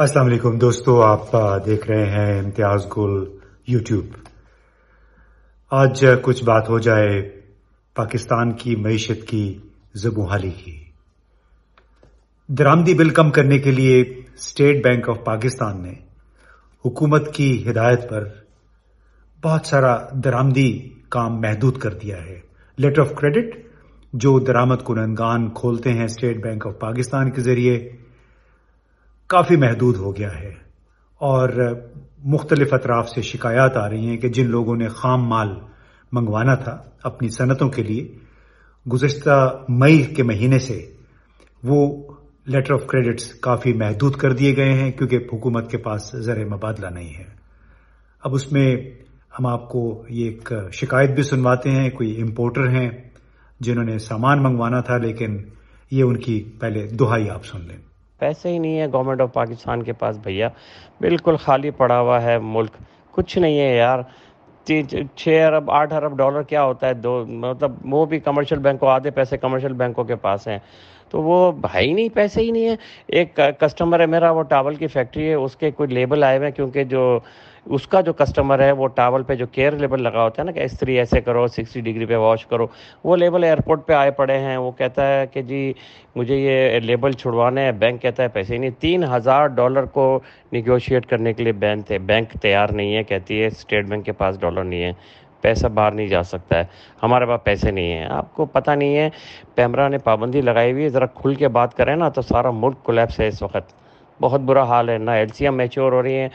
अस्सलाम वालेकुम दोस्तों आप देख रहे हैं इम्तियाज गुल यूट्यूब आज कुछ बात हो जाए पाकिस्तान की मीशत की जबूहाली की दरामदी बिल कम करने के लिए स्टेट बैंक ऑफ पाकिस्तान ने हुकूमत की हिदायत पर बहुत सारा दरामदी काम महदूद कर दिया है लेटर ऑफ क्रेडिट जो दरामद कुनंदगान खोलते हैं स्टेट बैंक ऑफ पाकिस्तान के जरिए काफ़ी महदूद हो गया है और मुख्तलिफ अतराफ से शिकायत आ रही हैं कि जिन लोगों ने खाम माल मंगवाना था अपनी सनतों के लिए गुज्त मई के महीने से वो लेटर ऑफ क्रेडिट्स काफ़ी महदूद कर दिए गए हैं क्योंकि हुकूमत के पास ज़र मुबादला नहीं है अब उसमें हम आपको ये एक शिकायत भी सुनवाते हैं कोई इम्पोर्टर हैं जिन्होंने सामान मंगवाना था लेकिन ये उनकी पहले दुहाई आप सुन लें पैसे ही नहीं है गवर्नमेंट ऑफ पाकिस्तान के पास भैया बिल्कुल खाली पड़ा हुआ है मुल्क कुछ नहीं है यार छः अरब आठ अरब डॉलर क्या होता है दो मतलब वो भी कमर्शियल बैंकों आधे पैसे कमर्शियल बैंकों के पास हैं तो वो भाई नहीं पैसे ही नहीं है एक कस्टमर है मेरा वो टावल की फैक्ट्री है उसके कोई लेबल आए हुए हैं क्योंकि जो उसका जो कस्टमर है वो टावल पे जो केयर लेबल लगा होता है ना कि इस्त्री ऐसे करो सिक्सटी डिग्री पे वॉश करो वो लेबल एयरपोर्ट पे आए पड़े हैं वो कहता है कि जी मुझे ये लेबल छुड़वाने हैं बैंक कहता है पैसे नहीं तीन हज़ार डॉलर को निगोशिएट करने के लिए बैंक थे बैंक तैयार नहीं है कहती है स्टेट बैंक के पास डॉलर नहीं है पैसा बाहर नहीं जा सकता है हमारे पास पैसे नहीं हैं आपको पता नहीं है पैमरा ने पाबंदी लगाई हुई है ज़रा खुल के बात करें ना तो सारा मुल्क कोलेप्स है इस वक्त बहुत बुरा हाल है ना एल मेच्योर हो रही है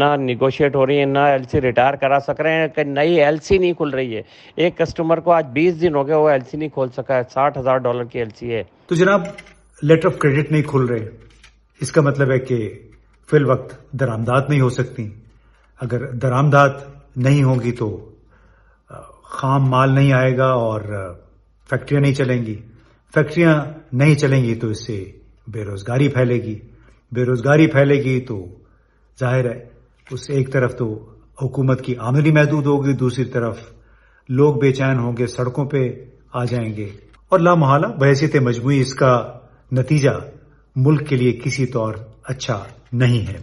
ना निगोशिएट हो रही है ना एल रिटायर करा सक रहे हैं कि नई एल नहीं खुल रही है एक कस्टमर को आज बीस दिन हो गया वो एल नहीं खोल सका है साठ हज़ार डॉलर की एल है तो जनाब लेटर ऑफ क्रेडिट नहीं खुल रहे इसका मतलब है कि फिल वक्त दरामदात नहीं हो सकती अगर दरामदात नहीं होगी तो खाम माल नहीं आएगा और फैक्ट्रियां नहीं चलेंगी फैक्ट्रियां नहीं चलेंगी तो इससे बेरोजगारी फैलेगी बेरोजगारी फैलेगी तो जाहिर है उस एक तरफ तो हुकूमत की आमदनी महदूद होगी दूसरी तरफ लोग बेचैन होंगे सड़कों पे आ जाएंगे और लामहला बहसीत मजमू इसका नतीजा मुल्क के लिए किसी तौर अच्छा नहीं है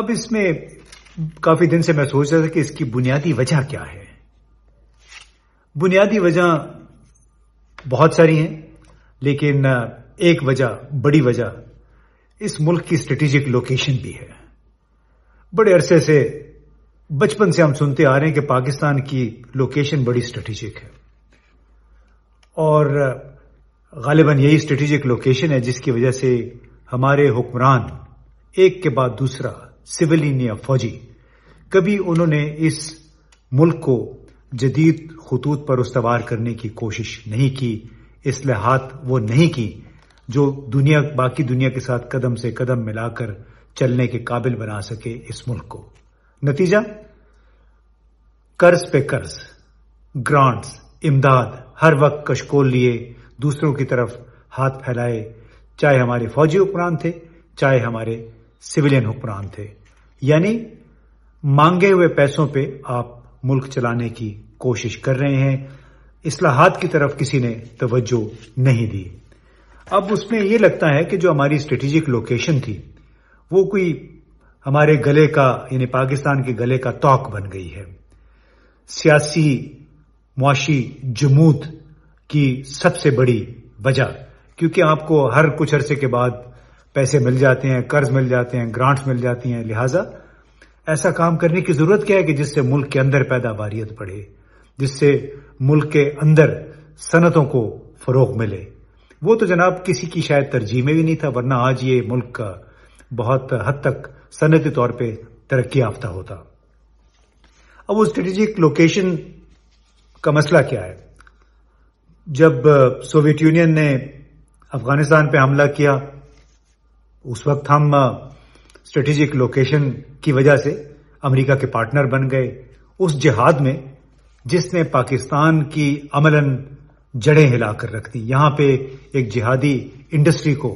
अब इसमें काफी दिन से मैं सोच रहा था कि इसकी बुनियादी वजह क्या है बुनियादी वजह बहुत सारी हैं लेकिन एक वजह बड़ी वजह इस मुल्क की स्ट्रेटेजिक लोकेशन भी है बड़े अरसे से बचपन से हम सुनते आ रहे हैं कि पाकिस्तान की लोकेशन बड़ी स्ट्रेटेजिक है और गालिबा यही स्ट्रेटेजिक लोकेशन है जिसकी वजह से हमारे हुक्मरान एक के बाद दूसरा सिविलियन या फौजी कभी उन्होंने इस मुल्क को जदीद खतूत पर उसवार करने की कोशिश नहीं की इसलिहात वो नहीं की जो दुनिया बाकी दुनिया के साथ कदम से कदम मिलाकर चलने के काबिल बना सके इस मुल्क को नतीजा कर्ज पे कर्ज ग्रांट्स इमदाद हर वक्त कशकोल लिए दूसरों की तरफ हाथ फैलाए चाहे हमारे फौजी हुक्मरान थे चाहे हमारे सिविलियन हुक्मरान थे यानी मांगे हुए पैसों पे आप मुल्क चलाने की कोशिश कर रहे हैं इसलाहत की तरफ किसी ने तवज्जो नहीं दी अब उसमें ये लगता है कि जो हमारी स्ट्रेटेजिक लोकेशन थी वो कोई हमारे गले का यानी पाकिस्तान के गले का तोक बन गई है सियासी मुआशी जमूत की सबसे बड़ी वजह क्योंकि आपको हर कुछ अरसे के बाद पैसे मिल जाते हैं कर्ज मिल जाते हैं ग्रांट्स मिल जाती हैं लिहाजा ऐसा काम करने की जरूरत क्या है कि जिससे मुल्क के अंदर पैदावारियत बढ़े जिससे मुल्क के अंदर सनतों को फरोग मिले वो तो जनाब किसी की शायद तरजीह में भी नहीं था वरना आज ये मुल्क बहुत हद तक सनती तौर पर तरक्की याफ्ता होता अब वो स्ट्रेटेजिक लोकेशन का मसला क्या है जब सोवियत यूनियन ने अफगानिस्तान पे हमला किया उस वक्त हम स्ट्रेटेजिक लोकेशन की वजह से अमेरिका के पार्टनर बन गए उस जिहाद में जिसने पाकिस्तान की अमलन जड़ें हिलाकर रख दी यहां पे एक जिहादी इंडस्ट्री को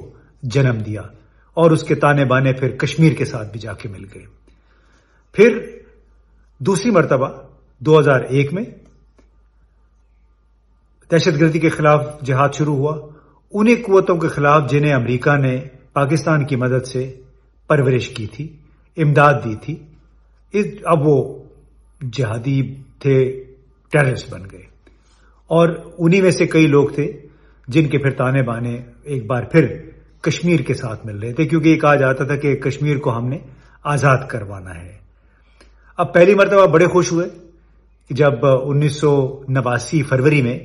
जन्म दिया और उसके ताने बाने फिर कश्मीर के साथ भी जाके मिल गए फिर दूसरी मरतबा 2001 में दहशतगर्दी के खिलाफ जिहाद शुरू हुआ उन्हीं कुतों के खिलाफ जिन्हें अमेरिका ने पाकिस्तान की मदद से परवरिश की थी इमदाद दी थी इस अब वो जहादी थे टेररिस्ट बन गए और उन्हीं में से कई लोग थे जिनके फिर ताने बाने एक बार फिर कश्मीर के साथ मिल रहे थे क्योंकि ये कहा जाता था कि कश्मीर को हमने आजाद करवाना है अब पहली मरतबा बड़े खुश हुए जब उन्नीस फरवरी में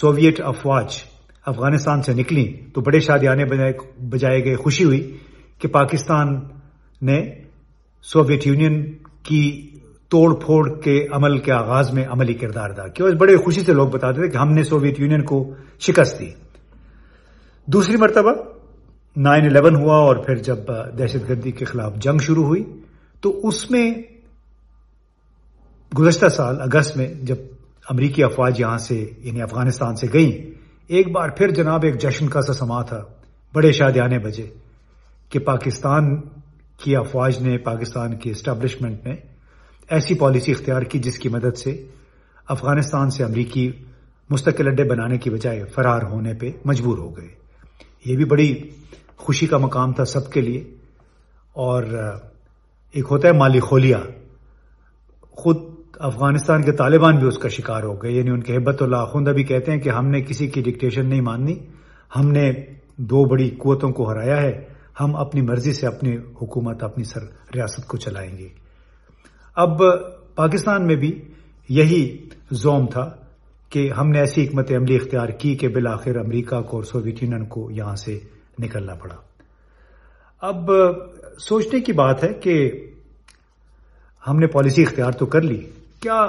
सोवियत अफवाज अफगानिस्तान से निकली तो बड़े शादियाने बजाए गए खुशी हुई कि पाकिस्तान ने सोवियत यूनियन की तोड़ फोड़ के अमल के आगाज में अमली किरदार अदा किया और बड़े खुशी से लोग बताते थे कि हमने सोवियत यूनियन को शिकस्त दी दूसरी मरतबा नाइन इलेवन हुआ और फिर जब दहशतगर्दी के खिलाफ जंग शुरू हुई तो उसमें गुजशत साल अगस्त में जब अमरीकी अफवाज यहां से यानी अफगानिस्तान से गई एक बार फिर जनाब एक जश्न का सा समा था बड़े शादियाने बजे कि पाकिस्तान की अफवाज ने पाकिस्तान की इस्टेब्लिशमेंट ने ऐसी पॉलिसी इख्तियार की जिसकी मदद से अफगानिस्तान से अमरीकी मुस्तकिल अड्डे बनाने की बजाय फरार होने पर मजबूर हो गए ये भी बड़ी खुशी का मकाम था सबके लिए और एक होता है माली खोलिया खुद अफगानिस्तान के तालिबान भी उसका शिकार हो गए यानी उनके हिब्बतुल्ला खुंदा भी कहते हैं कि हमने किसी की डिक्टेशन नहीं माननी हमने दो बड़ी कुतों को हराया है हम अपनी मर्जी से अपनी हुकूमत अपनी सर रियासत को चलाएंगे अब पाकिस्तान में भी यही जोम था कि हमने ऐसी हमत अमली इख्तियार की कि बिल आखिर अमरीका को और सोवियत यूनियन को यहां से निकलना पड़ा अब सोचने की बात है कि हमने पॉलिसी इख्तियार तो कर ली क्या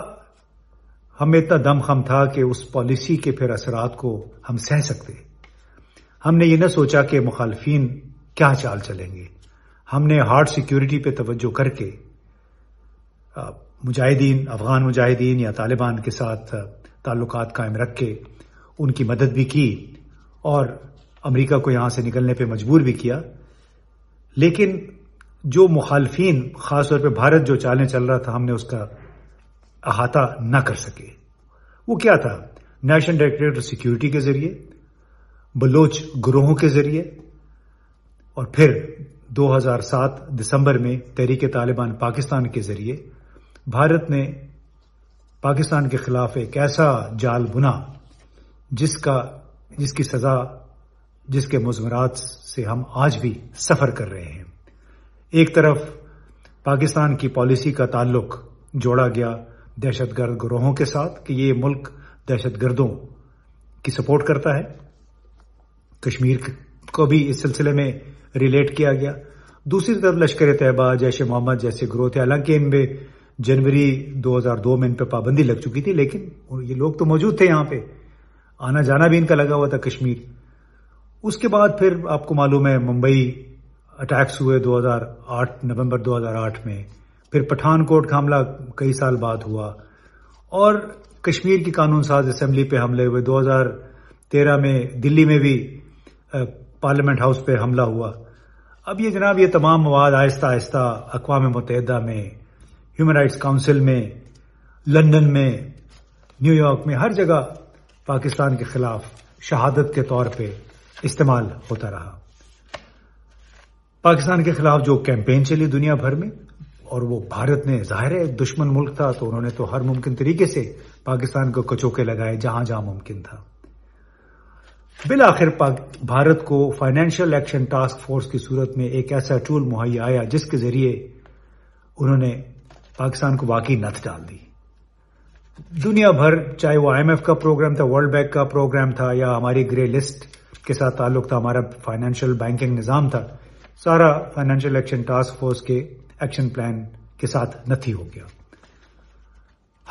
हमें इतना दम खम था कि उस पॉलिसी के फिर असरात को हम सह सकते हमने ये न सोचा कि मुखालफी क्या चाल चलेंगे हमने हार्ड सिक्योरिटी पे तवज्जो करके मुजाहिदीन अफगान मुजाहिदीन या तालिबान के साथ ताल्लुक कायम रख के उनकी मदद भी की और अमेरिका को यहां से निकलने पे मजबूर भी किया लेकिन जो मुखालफी खासतौर पर भारत जो चालने चल रहा था हमने उसका अहाता न कर सके वो क्या था नेशनल डायरेक्टरेट सिक्योरिटी के जरिए बलोच ग्रोहों के जरिए और फिर 2007 दिसंबर में तहरीक तालिबान पाकिस्तान के जरिए भारत ने पाकिस्तान के खिलाफ एक ऐसा जाल बुना जिसका जिसकी सजा जिसके मुजमरात से हम आज भी सफर कर रहे हैं एक तरफ पाकिस्तान की पॉलिसी का ताल्लुक जोड़ा गया दहशतगर्द ग्रोहों के साथ कि ये मुल्क दहशतगर्दों की सपोर्ट करता है कश्मीर को भी इस सिलसिले में रिलेट किया गया दूसरी तरफ लश्कर तैयबा जैश मोहम्मद जैसे ग्रोह थे हालांकि इनमें जनवरी 2002 में इन पर पाबंदी लग चुकी थी लेकिन ये लोग तो मौजूद थे यहाँ पे आना जाना भी इनका लगा हुआ था कश्मीर उसके बाद फिर आपको मालूम है मुंबई अटैक्स हुए 2008 नवंबर 2008 में फिर पठानकोट का हमला कई साल बाद हुआ और कश्मीर की कानून साज असम्बली पे हमले हुए 2013 में दिल्ली में भी पार्लियामेंट हाउस पे हमला हुआ अब ये जनाब ये तमाम मवाद आहिस्ता आहिस्ता अकवा मुतहदा में ह्यूमन राइट्स काउंसिल में लंदन में न्यूयॉर्क में हर जगह पाकिस्तान के खिलाफ शहादत के तौर पे इस्तेमाल होता रहा पाकिस्तान के खिलाफ जो कैंपेन चली दुनिया भर में और वो भारत ने जाहिर है दुश्मन मुल्क था तो उन्होंने तो हर मुमकिन तरीके से पाकिस्तान को कचोके लगाए जहां जहां मुमकिन था बिल आखिर भारत को फाइनेंशियल एक्शन टास्क फोर्स की सूरत में एक ऐसा टूल मुहैया आया जिसके जरिए उन्होंने पाकिस्तान को वाकई नथ डाल दी दुनिया भर चाहे वो आईएमएफ का प्रोग्राम था वर्ल्ड बैंक का प्रोग्राम था या हमारी ग्रे लिस्ट के साथ ताल्लुक था हमारा फाइनेंशियल बैंकिंग निज़ाम था सारा फाइनेंशियल एक्शन टास्क फोर्स के एक्शन प्लान के साथ नथी हो गया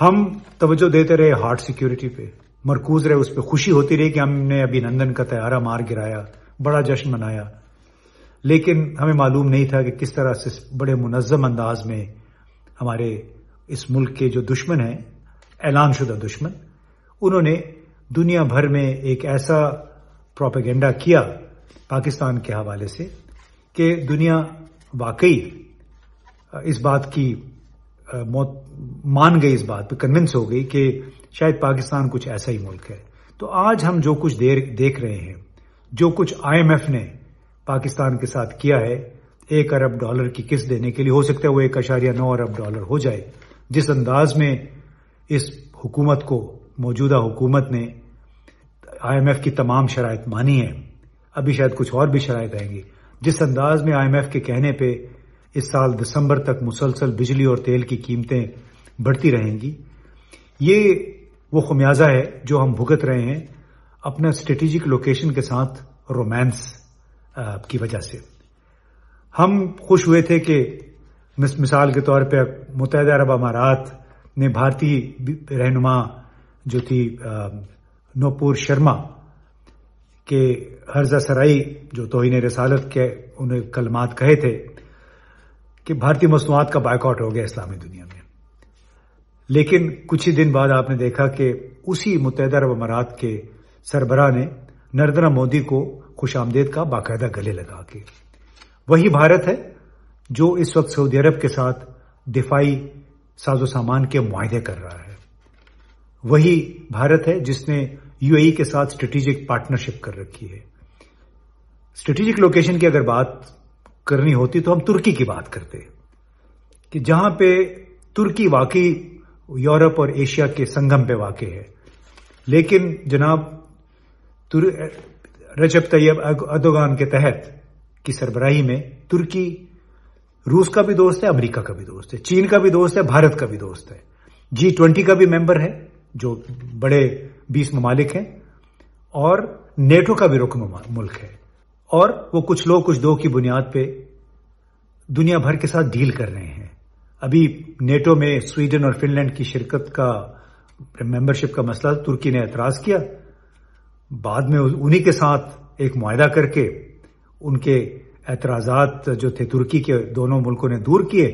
हम तवज्जो देते रहे हार्ड सिक्योरिटी पे मरकूज रहे उस पर खुशी होती रही कि हमने अभिनंदन का तैयारा मार गिराया बड़ा जश्न मनाया लेकिन हमें मालूम नहीं था कि किस तरह से बड़े मुनजम अंदाज में हमारे इस मुल्क के जो दुश्मन हैं ऐलानशुदा दुश्मन उन्होंने दुनिया भर में एक ऐसा प्रोपेगेंडा किया पाकिस्तान के हवाले से कि दुनिया वाकई इस बात की मौत मान गई इस बात पर कन्विंस हो गई कि शायद पाकिस्तान कुछ ऐसा ही मुल्क है तो आज हम जो कुछ देर देख रहे हैं जो कुछ आईएमएफ ने पाकिस्तान के साथ किया है एक अरब डॉलर की किस्त देने के लिए हो सकता है वो एक अशारिया नौ अरब डॉलर हो जाए जिस अंदाज में इस हुकूमत को मौजूदा हुकूमत ने आईएमएफ की तमाम शराय मानी है अभी शायद कुछ और भी शराय आएंगी जिस अंदाज में आईएमएफ के कहने पे इस साल दिसंबर तक मुसलसल बिजली और तेल की कीमतें बढ़ती रहेंगी ये वो खमियाजा है जो हम भुगत रहे हैं अपना स्ट्रेटेजिक लोकेशन के साथ रोमांस की वजह से हम खुश हुए थे कि मिसाल के तौर पर मुतहद अरब अमारात ने भारतीय रहनुमा जो थी नूपुर शर्मा के हर्जा सराई जो तोहन रसालत के उन्हें कलमात कहे थे कि भारतीय मसनूआत का बायकॉट हो गया इस्लामी दुनिया में लेकिन कुछ ही दिन बाद आपने देखा कि उसी मुतहद अरब अमारात के सरबरा ने नरेंद्र मोदी को खुश आमदेद का बाकायदा गले लगा के वही भारत है जो इस वक्त सऊदी अरब के साथ दिफाई साजो सामान के मुआदे कर रहा है वही भारत है जिसने यूएई के साथ स्ट्रेटेजिक पार्टनरशिप कर रखी है स्ट्रेटेजिक लोकेशन की अगर बात करनी होती तो हम तुर्की की बात करते कि जहां पे तुर्की वाकई यूरोप और एशिया के संगम पे वाकई है लेकिन जनाब रजब तैयब अदोगान के तहत की सरबराही में तुर्की रूस का भी दोस्त है अमेरिका का भी दोस्त है चीन का भी दोस्त है भारत का भी दोस्त है जी ट्वेंटी का भी मेंबर है जो बड़े बीस ममालिक हैं और नेटो का भी रुख मुल्क है और वो कुछ लोग कुछ दो की बुनियाद पे दुनिया भर के साथ डील कर रहे हैं अभी नेटो में स्वीडन और फिनलैंड की शिरकत का मेंबरशिप का मसला तुर्की ने एतराज किया बाद में उन्हीं के साथ एक माह करके उनके एतराज़ात जो थे तुर्की के दोनों मुल्कों ने दूर किए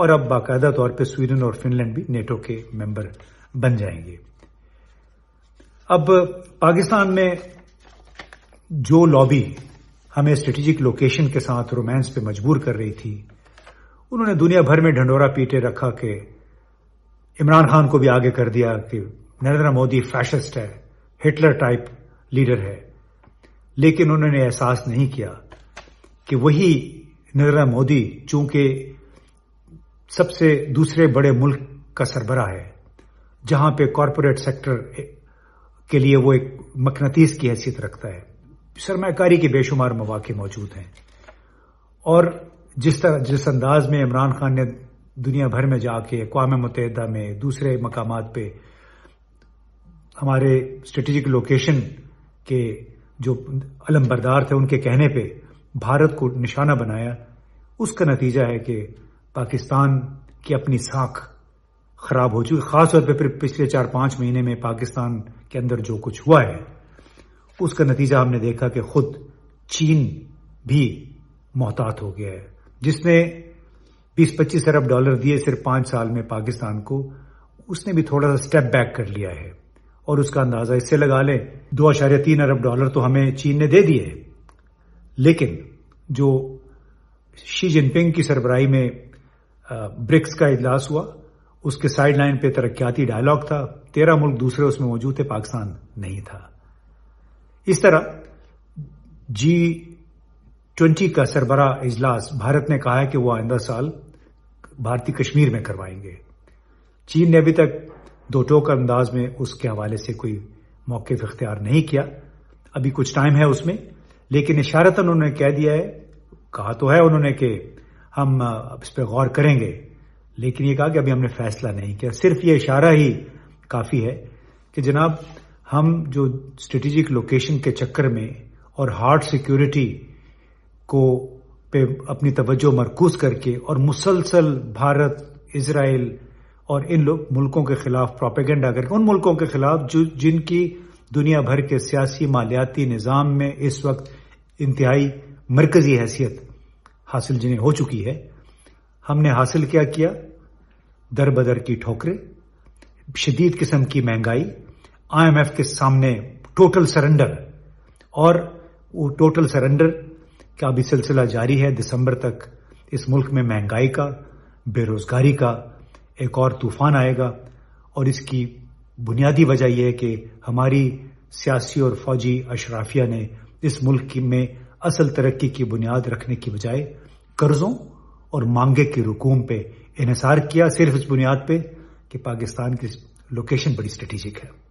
और अब बाकायदा तौर पर स्वीडन और फिनलैंड भी नेटो के मेंबर बन जाएंगे अब पाकिस्तान में जो लॉबी हमें स्ट्रेटेजिक लोकेशन के साथ रोमांस पे मजबूर कर रही थी उन्होंने दुनिया भर में ढंडोरा पीटे रखा कि इमरान खान को भी आगे कर दिया कि नरेंद्र मोदी फैशिस्ट है हिटलर टाइप लीडर है लेकिन उन्होंने एहसास नहीं किया कि वही नरेंद्र मोदी चूंकि सबसे दूसरे बड़े मुल्क का सरबरा है जहां पे कॉरपोरेट सेक्टर के लिए वो एक मकनतीस की हैसियत रखता है सरमाकारी के बेशुमार मौाक़े मौजूद हैं और जिस तरह जिस अंदाज में इमरान खान ने दुनिया भर में जाके अकवा मुतहदा में दूसरे मकाम पे हमारे स्ट्रेटेजिक लोकेशन के जो अलमबरदार थे उनके कहने पे भारत को निशाना बनाया उसका नतीजा है कि पाकिस्तान की अपनी साख खराब हो चुकी खासतौर पर फिर पिछले चार पांच महीने में पाकिस्तान के अंदर जो कुछ हुआ है उसका नतीजा हमने देखा कि खुद चीन भी मोहतात हो गया है जिसने 20-25 अरब डॉलर दिए सिर्फ पांच साल में पाकिस्तान को उसने भी थोड़ा सा स्टेप बैक कर लिया है और उसका अंदाजा इससे लगा लें दो अशार्य तीन अरब डॉलर तो हमें चीन ने दे दिए लेकिन जो शी जिनपिंग की सरबराही में ब्रिक्स का इजलास हुआ उसके साइड लाइन पे तरक्याती डायलॉग था तेरह मुल्क दूसरे उसमें मौजूद थे पाकिस्तान नहीं था इस तरह जी ट्वेंटी का सरबरा इजलास भारत ने कहा है कि वह आइंदा साल भारतीय कश्मीर में करवाएंगे चीन ने अभी तक दो टोक अंदाज में उसके हवाले से कोई मौके इख्तियार नहीं किया अभी कुछ टाइम है उसमें लेकिन इशारतन उन्होंने कह दिया है कहा तो है उन्होंने कि हम इस पर गौर करेंगे लेकिन ये कहा कि अभी हमने फैसला नहीं किया सिर्फ ये इशारा ही काफ़ी है कि जनाब हम जो स्ट्रेटेजिक लोकेशन के चक्कर में और हार्ड सिक्योरिटी को पे अपनी तवज्जो मरकूज करके और मुसलसल भारत इसराइल और इन लोग मुल्कों के खिलाफ प्रोपेगेंडा करके उन मुल्कों के खिलाफ जो जिनकी दुनिया भर के सियासी मालियाती निज़ाम में इस वक्त इंतहाई मरकज़ी हैसियत हासिल जिन्हें हो चुकी है हमने हासिल क्या किया दर बदर की ठोकरें शदीद किस्म की महंगाई आईएमएफ के सामने टोटल सरेंडर और वो टोटल सरेंडर का अभी सिलसिला जारी है दिसंबर तक इस मुल्क में महंगाई का बेरोजगारी का एक और तूफान आएगा और इसकी बुनियादी वजह यह है कि हमारी सियासी और फौजी अशराफिया ने इस मुल्क में असल तरक्की की बुनियाद रखने की बजाय कर्जों और मांगे के रुकूम पे इसार किया सिर्फ इस बुनियाद पे कि पाकिस्तान की लोकेशन बड़ी स्ट्रेटेजिक है